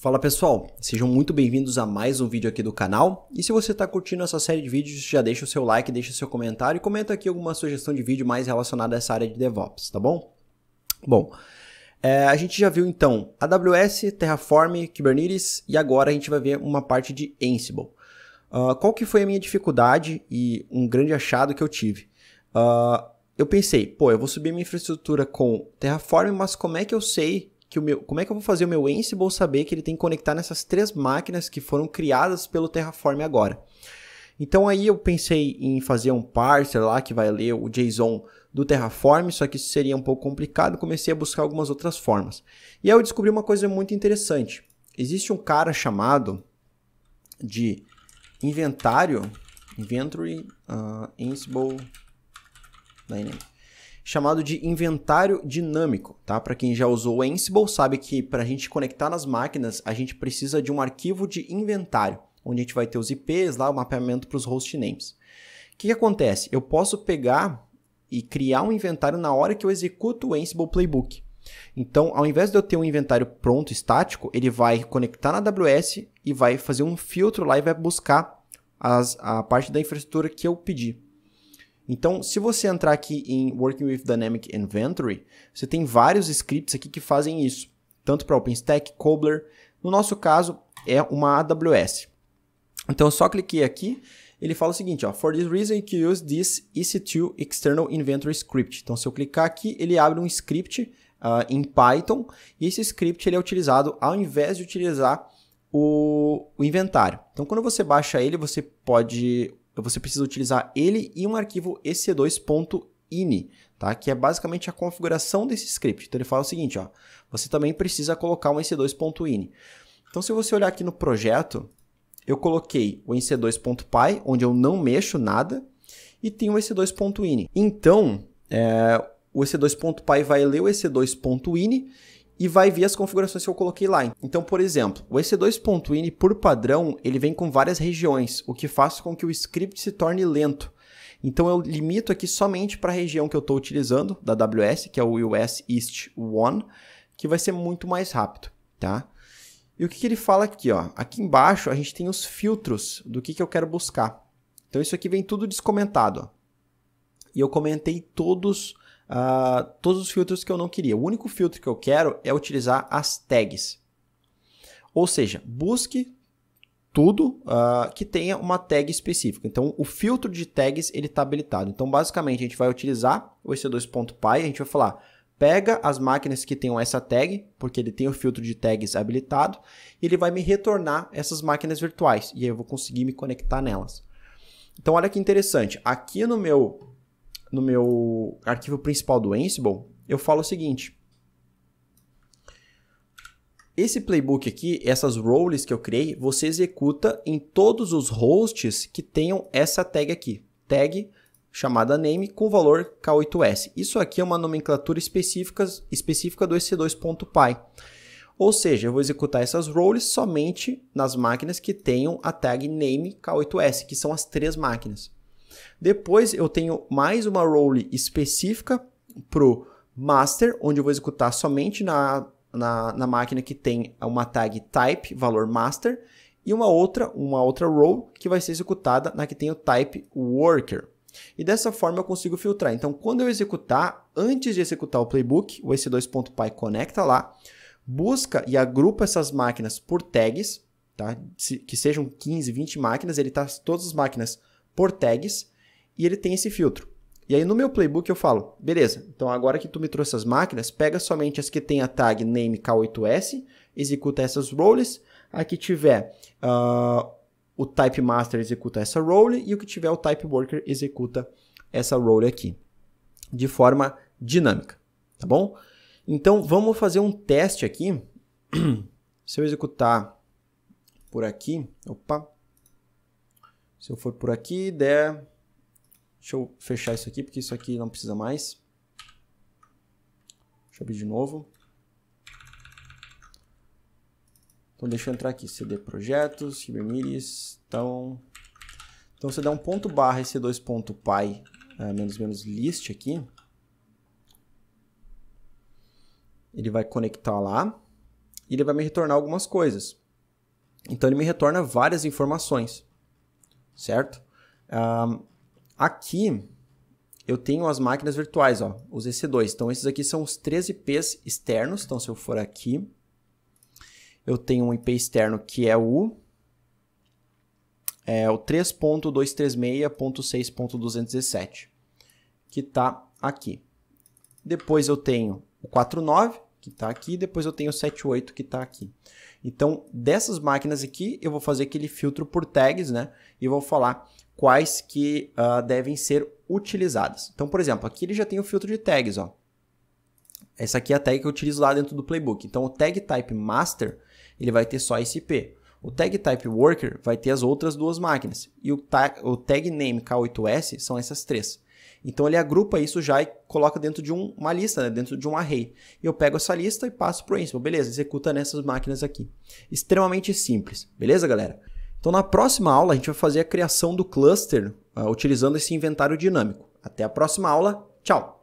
Fala pessoal, sejam muito bem-vindos a mais um vídeo aqui do canal. E se você está curtindo essa série de vídeos, já deixa o seu like, deixa o seu comentário e comenta aqui alguma sugestão de vídeo mais relacionada a essa área de DevOps, tá bom? Bom, é, a gente já viu então AWS, Terraform, Kubernetes e agora a gente vai ver uma parte de Ansible. Uh, qual que foi a minha dificuldade e um grande achado que eu tive? Uh, eu pensei, pô, eu vou subir minha infraestrutura com Terraform, mas como é que eu sei que o meu, como é que eu vou fazer o meu Ansible saber que ele tem que conectar nessas três máquinas que foram criadas pelo Terraform agora? Então aí eu pensei em fazer um parser lá que vai ler o JSON do Terraform, só que isso seria um pouco complicado, comecei a buscar algumas outras formas. E aí eu descobri uma coisa muito interessante. Existe um cara chamado de inventário, inventory uh, Ansible Dynamics chamado de inventário dinâmico, tá? Para quem já usou o Ansible, sabe que para a gente conectar nas máquinas, a gente precisa de um arquivo de inventário, onde a gente vai ter os IPs lá, o mapeamento para os hostnames. O que, que acontece? Eu posso pegar e criar um inventário na hora que eu executo o Ansible Playbook. Então, ao invés de eu ter um inventário pronto, estático, ele vai conectar na AWS e vai fazer um filtro lá e vai buscar as, a parte da infraestrutura que eu pedi. Então, se você entrar aqui em Working with Dynamic Inventory, você tem vários scripts aqui que fazem isso, tanto para OpenStack, Cobbler. No nosso caso, é uma AWS. Então, eu só cliquei aqui, ele fala o seguinte, ó, for this reason you can use this EC2 External Inventory Script. Então, se eu clicar aqui, ele abre um script uh, em Python, e esse script ele é utilizado ao invés de utilizar o, o, inventário. Então, quando você baixa ele, você pode então você precisa utilizar ele e um arquivo ec2.ini, tá? que é basicamente a configuração desse script. Então ele fala o seguinte, ó, você também precisa colocar um ec2.ini. Então se você olhar aqui no projeto, eu coloquei o ec2.py, onde eu não mexo nada, e tem o ec2.ini. Então, é, o ec2.py vai ler o ec2.ini e vai ver as configurações que eu coloquei lá. Então, por exemplo, o ec 2in por padrão, ele vem com várias regiões, o que faz com que o script se torne lento. Então eu limito aqui somente para a região que eu estou utilizando, da AWS, que é o US East One, que vai ser muito mais rápido, tá? E o que, que, ele fala aqui, ó? Aqui embaixo a gente tem os filtros do que, que eu quero buscar. Então isso aqui vem tudo descomentado, ó e eu comentei todos, uh, todos os filtros que eu não queria. O único filtro que eu quero é utilizar as tags. Ou seja, busque tudo uh, que tenha uma tag específica. Então, o filtro de tags ele está habilitado. Então, basicamente, a gente vai utilizar o EC2.py, a gente vai falar, pega as máquinas que tenham essa tag, porque ele tem o filtro de tags habilitado, e ele vai me retornar essas máquinas virtuais, e aí eu vou conseguir me conectar nelas. Então, olha que interessante, aqui no meu no meu arquivo principal do Ansible, eu falo o seguinte. Esse playbook aqui, essas roles que eu criei, você executa em todos os hosts que tenham essa tag aqui. Tag chamada name com valor K8S. Isso aqui é uma nomenclatura específica, específica do EC2.py. Ou seja, eu vou executar essas roles somente nas máquinas que tenham a tag name K8S, que são as três máquinas. Depois eu tenho mais uma role específica para o master, onde eu vou executar somente na, na, na, máquina que tem uma tag type, valor master, e uma outra, uma outra role que vai ser executada na que tem o type worker. E dessa forma eu consigo filtrar. Então, quando eu executar, antes de executar o playbook, o ec2.py conecta lá, busca e agrupa essas máquinas por tags, tá? que sejam 15, 20 máquinas, ele está todas as máquinas por tags e ele tem esse filtro. E aí no meu playbook eu falo, beleza, então agora que tu me trouxe as máquinas, pega somente as que tem a tag name K8S, executa essas roles, a que tiver uh, o type master executa essa role e o que tiver o type worker executa essa role aqui, de forma dinâmica, tá bom? Então vamos fazer um teste aqui. Se eu executar por aqui, opa, se eu for por aqui, der... Deixa eu fechar isso aqui, porque isso aqui não precisa mais. Deixa eu abrir de novo. Então deixa eu entrar aqui, cd projetos, Kubernetes, então... Então você dá um ponto barra esse 2.py é, menos menos list aqui. Ele vai conectar lá e ele vai me retornar algumas coisas. Então ele me retorna várias informações certo? Um, aqui eu tenho as máquinas virtuais, ó, os EC2. Então, esses aqui são os 13 IPs externos. Então, se eu for aqui, eu tenho um IP externo que é o, é, o 3.236.6.217, que está aqui. Depois eu tenho o 49, que está aqui, depois eu tenho o 78 que está aqui. Então, dessas máquinas aqui, eu vou fazer aquele filtro por tags, né? E vou falar quais que uh, devem ser utilizadas. Então, por exemplo, aqui ele já tem o filtro de tags, ó. Essa aqui é a tag que eu utilizo lá dentro do playbook. Então, o tag type master, ele vai ter só esse IP. O tag type worker vai ter as outras duas máquinas. E o tag, o tag name K8S são essas três. Então ele agrupa isso já e coloca dentro de um, uma lista, né? dentro de um array. E Eu pego essa lista e passo para o Ansible. Beleza, executa nessas máquinas aqui. Extremamente simples, beleza, galera? Então na próxima aula a gente vai fazer a criação do cluster uh, utilizando esse inventário dinâmico. Até a próxima aula, tchau!